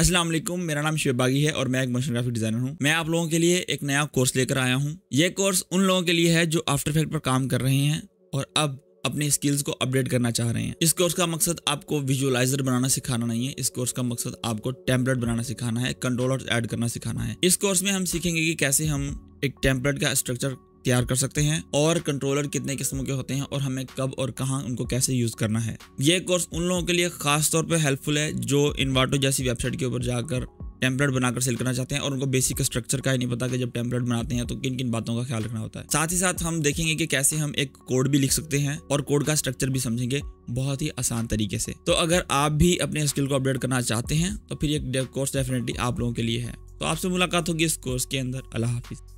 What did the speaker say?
असलम मेरा नाम शिव बागी है और मैं एक मोशन ग्राफिक डिज़ाइनर हूँ मैं आप लोगों के लिए एक नया कोर्स लेकर आया हूँ ये कोर्स उन लोगों के लिए है जो आफ्टर इफेक्ट पर काम कर रहे हैं और अब अपने स्किल्स को अपडेट करना चाह रहे हैं इस कोर्स का मकसद आपको विजुअलाइजर बनाना सिखाना नहीं है इस कोर्स का मकसद आपको टेम्पलेट बनाना सिखाना है कंट्रोलर ऐड करना सिखाना है इस कोर्स में हम सीखेंगे कि कैसे हम एक टेम्पलेट का स्ट्रक्चर तैयार कर सकते हैं और कंट्रोलर कितने किस्मों के होते हैं और हमें कब और कहाँ उनको कैसे यूज करना है ये कोर्स उन लोगों के लिए खास तौर पर हेल्पफुल है जो इन्वाटो जैसी वेबसाइट के ऊपर जाकर टेम्पलेट बनाकर सेल करना चाहते हैं और उनको बेसिक स्ट्रक्चर का ही नहीं पता कि जब टेम्पलेट बनाते हैं तो किन किन बातों का ख्याल रखना होता है साथ ही साथ हम देखेंगे कि कैसे हम एक कोड भी लिख सकते हैं और कोड का स्ट्रक्चर भी समझेंगे बहुत ही आसान तरीके से तो अगर आप भी अपने स्किल को अपडेट करना चाहते हैं तो फिर ये कोर्स डेफिनेटली आप लोगों के लिए है तो आपसे मुलाकात होगी इस कोर्स के अंदर अल्लाह हाफिज़